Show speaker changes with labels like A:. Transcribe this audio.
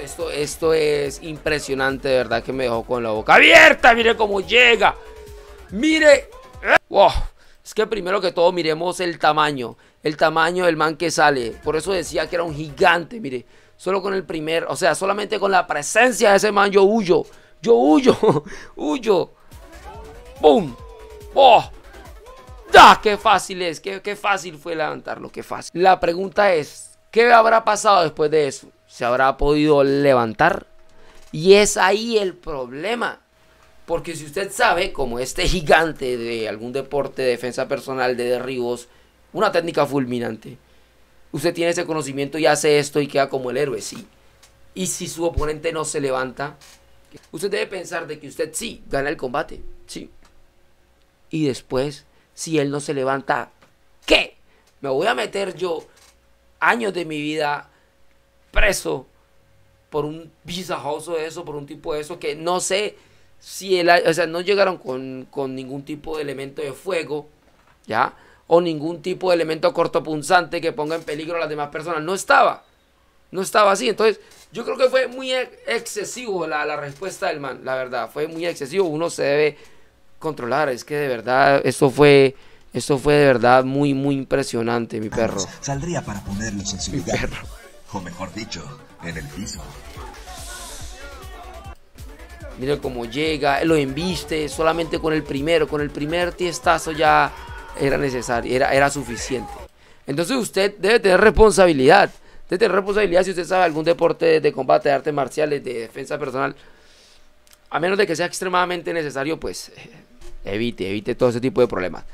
A: esto, esto, es impresionante, de verdad que me dejó con la boca abierta. Mire cómo llega. Mire. Es que primero que todo miremos el tamaño. El tamaño del man que sale. Por eso decía que era un gigante, mire. Solo con el primer, o sea, solamente con la presencia de ese man yo huyo. Yo huyo. huyo. boom ¡Oh! ¡Qué fácil es! Qué, ¡Qué fácil fue levantarlo! ¡Qué fácil! La pregunta es, ¿qué habrá pasado después de eso? se habrá podido levantar. Y es ahí el problema. Porque si usted sabe, como este gigante de algún deporte de defensa personal, de derribos, una técnica fulminante, usted tiene ese conocimiento y hace esto y queda como el héroe, sí. Y si su oponente no se levanta, usted debe pensar de que usted sí gana el combate, sí. Y después, si él no se levanta, ¿qué? Me voy a meter yo años de mi vida preso por un visajoso de eso, por un tipo de eso, que no sé si él o sea, no llegaron con, ningún tipo de elemento de fuego, ¿ya? O ningún tipo de elemento cortopunzante que ponga en peligro a las demás personas. No estaba. No estaba así. Entonces, yo creo que fue muy excesivo la, respuesta del man, la verdad. Fue muy excesivo. Uno se debe controlar. Es que de verdad, eso fue... Eso fue de verdad muy, muy impresionante, mi perro. Saldría para ponerlos en Mi perro o mejor dicho, en el piso. Mira cómo llega, lo embiste solamente con el primero, con el primer tiestazo ya era necesario, era, era suficiente. Entonces usted debe tener responsabilidad, debe tener responsabilidad si usted sabe algún deporte de, combate, de artes marciales, de defensa personal. A menos de que sea extremadamente necesario, pues eh, evite, evite todo ese tipo de problemas.